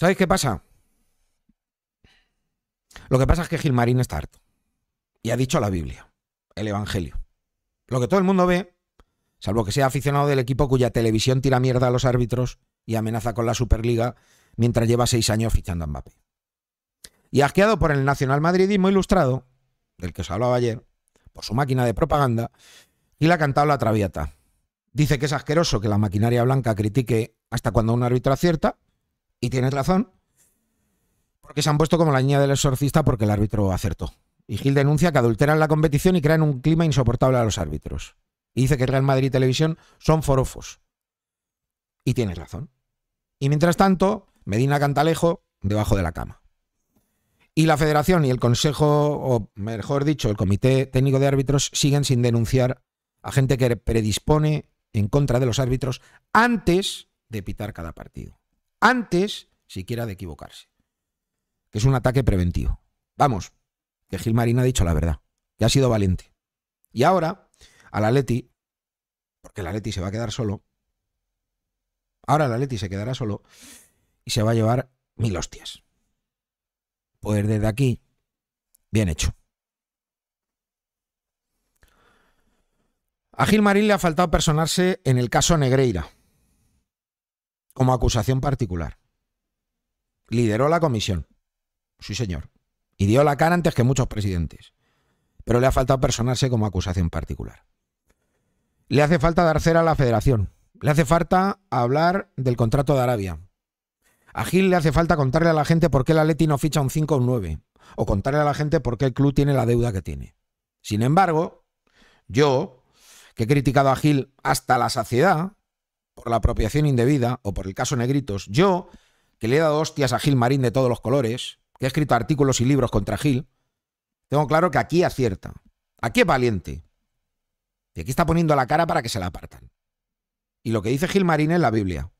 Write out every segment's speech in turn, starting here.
¿Sabéis qué pasa? Lo que pasa es que Gilmarín está harto. Y ha dicho la Biblia, el Evangelio. Lo que todo el mundo ve, salvo que sea aficionado del equipo cuya televisión tira mierda a los árbitros y amenaza con la Superliga mientras lleva seis años fichando a Mbappé. Y asqueado por el nacional madridismo ilustrado, del que os hablaba ayer, por su máquina de propaganda, y la ha cantado la traviata. Dice que es asqueroso que la maquinaria blanca critique hasta cuando un árbitro acierta, y tienes razón, porque se han puesto como la niña del exorcista porque el árbitro acertó. Y Gil denuncia que adulteran la competición y crean un clima insoportable a los árbitros. Y dice que Real Madrid y Televisión son forofos. Y tienes razón. Y mientras tanto, Medina Cantalejo debajo de la cama. Y la federación y el consejo, o mejor dicho, el comité técnico de árbitros siguen sin denunciar a gente que predispone en contra de los árbitros antes de pitar cada partido antes siquiera de equivocarse. Que es un ataque preventivo. Vamos, que Gil Marín ha dicho la verdad, que ha sido valiente. Y ahora, a la Leti, porque la Leti se va a quedar solo, ahora la Leti se quedará solo y se va a llevar mil hostias. Pues desde aquí, bien hecho. A Gil Marín le ha faltado personarse en el caso Negreira como acusación particular. Lideró la comisión. Sí, señor. Y dio la cara antes que muchos presidentes. Pero le ha faltado personarse como acusación particular. Le hace falta dar cera a la federación. Le hace falta hablar del contrato de Arabia. A Gil le hace falta contarle a la gente por qué el Leti no ficha un 5 o un 9. O contarle a la gente por qué el club tiene la deuda que tiene. Sin embargo, yo, que he criticado a Gil hasta la saciedad, por la apropiación indebida o por el caso Negritos, yo, que le he dado hostias a Gil Marín de todos los colores, que he escrito artículos y libros contra Gil, tengo claro que aquí acierta. Aquí es valiente. Y aquí está poniendo la cara para que se la apartan. Y lo que dice Gil Marín es la Biblia.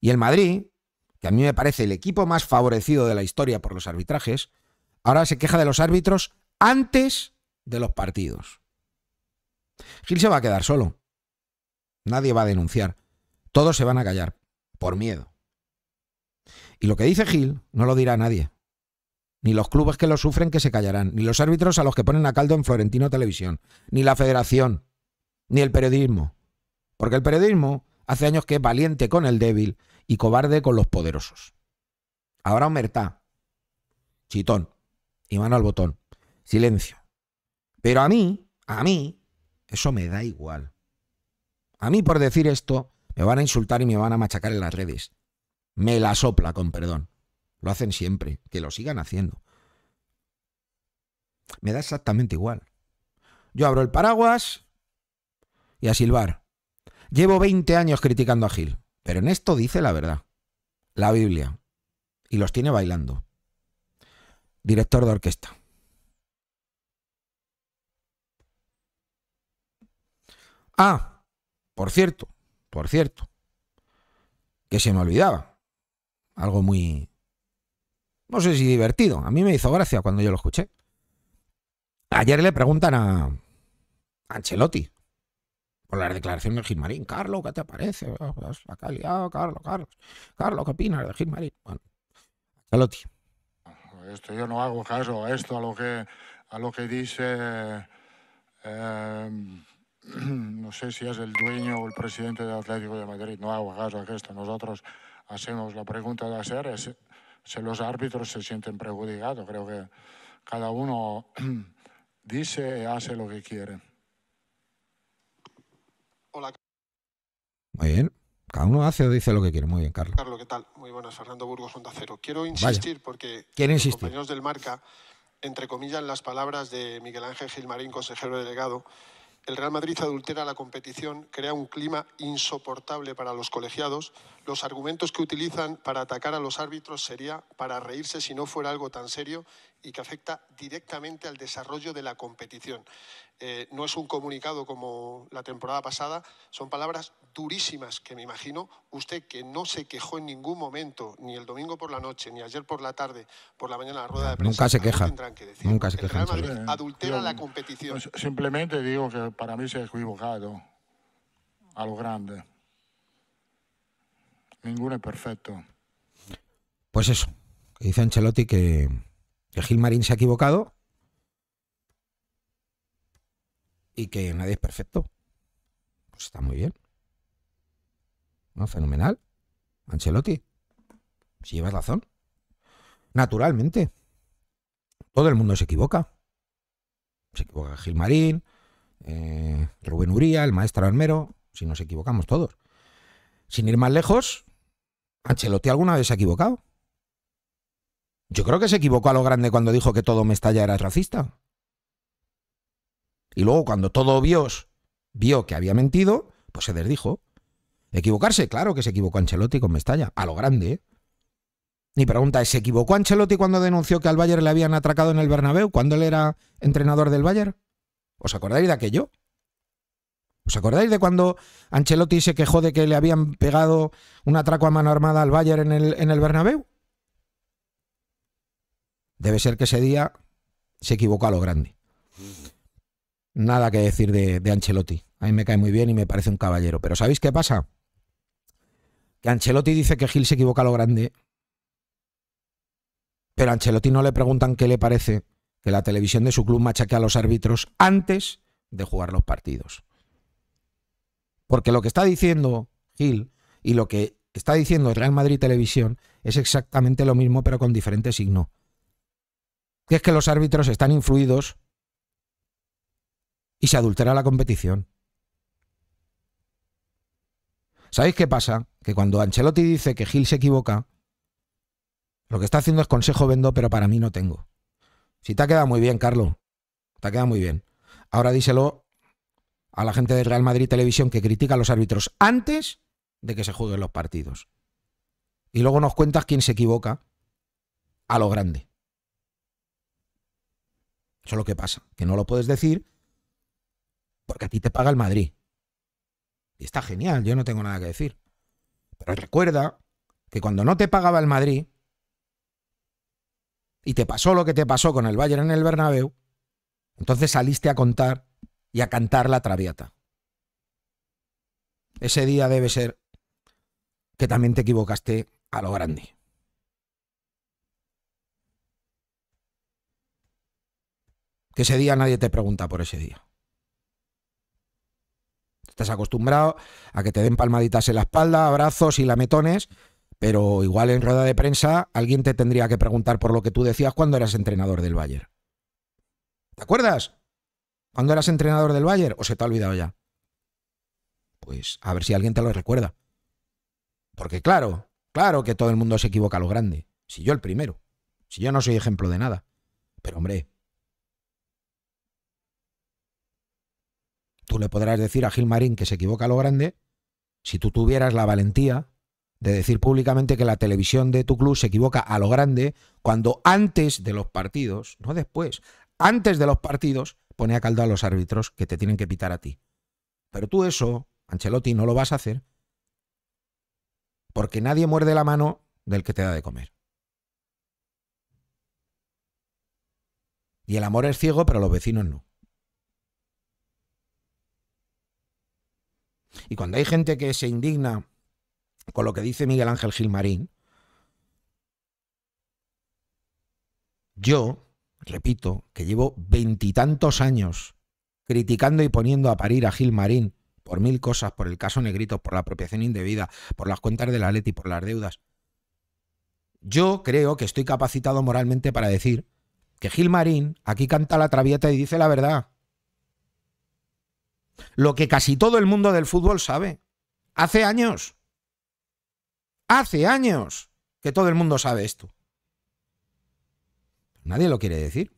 Y el Madrid, que a mí me parece el equipo más favorecido de la historia por los arbitrajes, ahora se queja de los árbitros antes de los partidos. Gil se va a quedar solo. Nadie va a denunciar. Todos se van a callar, por miedo. Y lo que dice Gil no lo dirá nadie. Ni los clubes que lo sufren que se callarán, ni los árbitros a los que ponen a caldo en Florentino Televisión, ni la federación, ni el periodismo. Porque el periodismo hace años que es valiente con el débil y cobarde con los poderosos. Ahora Omerta Chitón y mano al botón. Silencio. Pero a mí, a mí, eso me da igual. A mí por decir esto me van a insultar y me van a machacar en las redes. Me la sopla, con perdón. Lo hacen siempre, que lo sigan haciendo. Me da exactamente igual. Yo abro el paraguas y a silbar. Llevo 20 años criticando a Gil, pero en esto dice la verdad. La Biblia. Y los tiene bailando. Director de orquesta. Ah, por cierto, por cierto, que se me olvidaba. Algo muy... No sé si divertido. A mí me hizo gracia cuando yo lo escuché. Ayer le preguntan a Ancelotti por la declaración de Gilmarín. Carlos, ¿qué te parece? La Carlos, Carlos. Carlos, ¿qué opinas de Gilmarín? Bueno, Ancelotti. Esto yo no hago caso a esto, a lo que, a lo que dice... Eh, no sé si es el dueño o el presidente del Atlético de Madrid, no hago caso a esto. Nosotros hacemos la pregunta de hacer, es, si los árbitros se sienten prejudicados, Creo que cada uno dice y hace lo que quiere. Muy bien. Cada uno hace o dice lo que quiere. Muy bien, Carlos. Carlos, ¿qué tal? Muy buenas, Fernando Burgos, Onda Cero. Quiero insistir porque los insistir? compañeros del Marca, entre comillas, las palabras de Miguel Ángel Gilmarín, consejero delegado, el Real Madrid adultera la competición, crea un clima insoportable para los colegiados. Los argumentos que utilizan para atacar a los árbitros sería para reírse si no fuera algo tan serio y que afecta directamente al desarrollo de la competición. Eh, no es un comunicado como la temporada pasada, son palabras durísimas que me imagino usted que no se quejó en ningún momento, ni el domingo por la noche, ni ayer por la tarde, por la mañana la rueda de prensa. Nunca se queja. Nunca se queja. adultera la competición. Pues, simplemente digo que para mí se ha equivocado a lo grande. Ninguno es perfecto. Pues eso, dice Ancelotti que que Gilmarín se ha equivocado y que nadie es perfecto. Pues está muy bien. ¿No? Fenomenal. Ancelotti, si llevas razón. Naturalmente. Todo el mundo se equivoca. Se equivoca Gilmarín, eh, Rubén Uría, el maestro Armero, si nos equivocamos todos. Sin ir más lejos, Ancelotti alguna vez se ha equivocado. Yo creo que se equivocó a lo grande cuando dijo que todo Mestalla era racista. Y luego cuando todo Dios vio que había mentido, pues se desdijo. ¿Equivocarse? Claro que se equivocó Ancelotti con Mestalla, a lo grande. ¿eh? Mi pregunta es, ¿se equivocó Ancelotti cuando denunció que al Bayern le habían atracado en el Bernabéu cuando él era entrenador del Bayern? ¿Os acordáis de aquello? ¿Os acordáis de cuando Ancelotti se quejó de que le habían pegado un atraco a mano armada al Bayern en el, en el Bernabéu? Debe ser que ese día se equivocó a lo grande. Nada que decir de, Ancelotti. A mí me cae muy bien y me parece un caballero. Pero ¿sabéis qué pasa? Que Ancelotti dice que Gil se equivoca a lo grande. Pero a Ancelotti no le preguntan qué le parece que la televisión de su club machaque a los árbitros antes de jugar los partidos. Porque lo que está diciendo Gil y lo que está diciendo Real Madrid Televisión es exactamente lo mismo pero con diferente signo que es que los árbitros están influidos y se adultera la competición. ¿Sabéis qué pasa? Que cuando Ancelotti dice que Gil se equivoca, lo que está haciendo es consejo vendo, pero para mí no tengo. Si te ha quedado muy bien, Carlos, te ha quedado muy bien. Ahora díselo a la gente de Real Madrid Televisión que critica a los árbitros antes de que se jueguen los partidos. Y luego nos cuentas quién se equivoca a lo grande. Eso es lo que pasa, que no lo puedes decir porque a ti te paga el Madrid. Y está genial, yo no tengo nada que decir. Pero recuerda que cuando no te pagaba el Madrid y te pasó lo que te pasó con el Bayern en el Bernabéu, entonces saliste a contar y a cantar la traviata. Ese día debe ser que también te equivocaste a lo grande. Que ese día nadie te pregunta por ese día. Estás acostumbrado a que te den palmaditas en la espalda, abrazos y lametones, pero igual en rueda de prensa alguien te tendría que preguntar por lo que tú decías cuando eras entrenador del Bayern. ¿Te acuerdas? ¿Cuándo eras entrenador del Bayern o se te ha olvidado ya. Pues a ver si alguien te lo recuerda. Porque claro, claro que todo el mundo se equivoca a lo grande. Si yo el primero. Si yo no soy ejemplo de nada. Pero hombre, Tú le podrás decir a Gilmarín que se equivoca a lo grande si tú tuvieras la valentía de decir públicamente que la televisión de tu club se equivoca a lo grande cuando antes de los partidos, no después, antes de los partidos pone a caldo a los árbitros que te tienen que pitar a ti. Pero tú eso, Ancelotti, no lo vas a hacer porque nadie muerde la mano del que te da de comer. Y el amor es ciego, pero los vecinos no. Y cuando hay gente que se indigna con lo que dice Miguel Ángel Gilmarín, yo, repito, que llevo veintitantos años criticando y poniendo a parir a Gilmarín por mil cosas, por el caso Negrito, por la apropiación indebida, por las cuentas de la Leti, por las deudas. Yo creo que estoy capacitado moralmente para decir que Gilmarín aquí canta la traviata y dice la verdad lo que casi todo el mundo del fútbol sabe. Hace años. Hace años que todo el mundo sabe esto. Nadie lo quiere decir.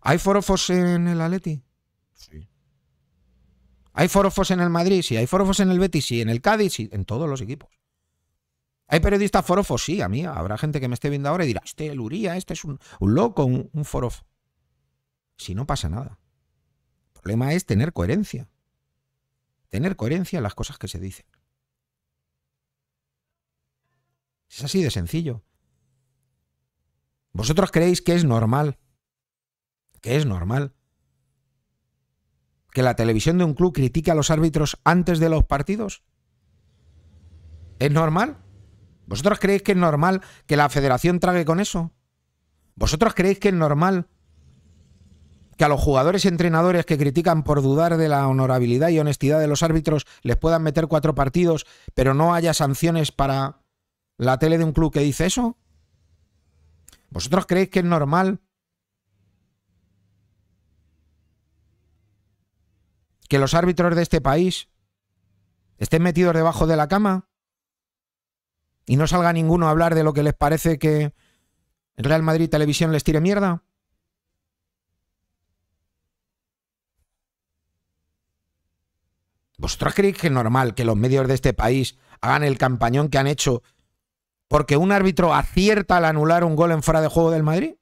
¿Hay forofos en el Atleti? Sí. ¿Hay forofos en el Madrid? Sí. ¿Hay forofos en el Betis? Sí. ¿En el Cádiz? Sí. En todos los equipos. Hay periodistas forofos, sí, a mí. Habrá gente que me esté viendo ahora y dirá, este es Luría, este es un, loco, un, forofo. Si no pasa nada. El problema es tener coherencia. Tener coherencia en las cosas que se dicen. Es así de sencillo. ¿Vosotros creéis que es normal? Que es normal. Que la televisión de un club critique a los árbitros antes de los partidos. ¿Es normal? ¿Vosotros creéis que es normal que la federación trague con eso? ¿Vosotros creéis que es normal que a los jugadores y entrenadores que critican por dudar de la honorabilidad y honestidad de los árbitros les puedan meter cuatro partidos, pero no haya sanciones para la tele de un club que dice eso? ¿Vosotros creéis que es normal que los árbitros de este país estén metidos debajo de la cama? y no salga ninguno a hablar de lo que les parece que Real Madrid Televisión les tire mierda? ¿Vosotros creéis que es normal que los medios de este país hagan el campañón que han hecho porque un árbitro acierta al anular un gol en fuera de juego del Madrid?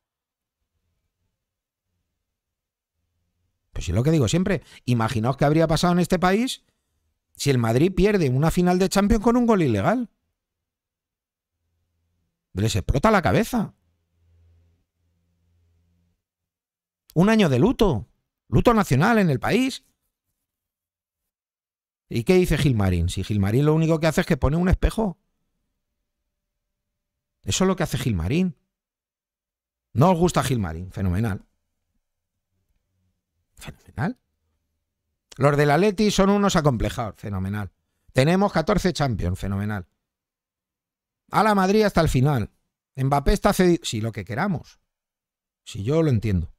Pues es lo que digo siempre. Imaginaos qué habría pasado en este país si el Madrid pierde una final de Champions con un gol ilegal. Les explota la cabeza. Un año de luto. Luto nacional en el país. ¿Y qué dice Gilmarín? Si Gilmarín lo único que hace es que pone un espejo. Eso es lo que hace Gilmarín. No os gusta Gilmarín, fenomenal. Fenomenal. Los de la Leti son unos acomplejados, fenomenal. Tenemos 14 Champions, fenomenal. A la Madrid hasta el final. Mbappé está cedido. Si lo que queramos. Si yo lo entiendo.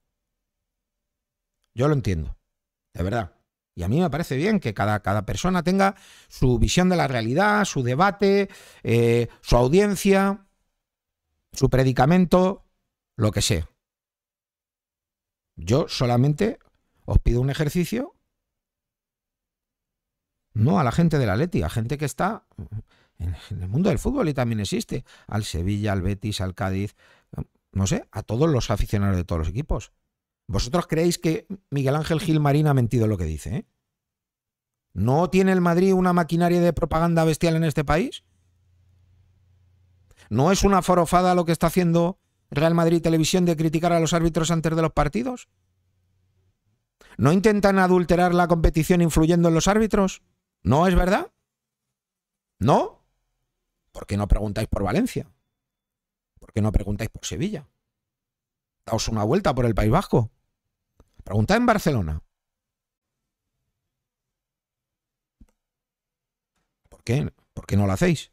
Yo lo entiendo. De verdad. Y a mí me parece bien que cada, cada persona tenga su visión de la realidad, su debate, eh, su audiencia, su predicamento, lo que sea. Yo solamente os pido un ejercicio. No a la gente de la Leti, a gente que está en, el mundo del fútbol y también existe, al Sevilla, al Betis, al Cádiz, no sé, a todos los aficionados de todos los equipos. ¿Vosotros creéis que Miguel Ángel Gil Marín ha mentido lo que dice? Eh? ¿No tiene el Madrid una maquinaria de propaganda bestial en este país? ¿No es una forofada lo que está haciendo Real Madrid Televisión de criticar a los árbitros antes de los partidos? ¿No intentan adulterar la competición influyendo en los árbitros? ¿No es verdad? ¿No? ¿Por qué no preguntáis por Valencia? ¿Por qué no preguntáis por Sevilla? Daos una vuelta por el País Vasco. Preguntad en Barcelona. ¿Por qué? ¿Por qué no lo hacéis?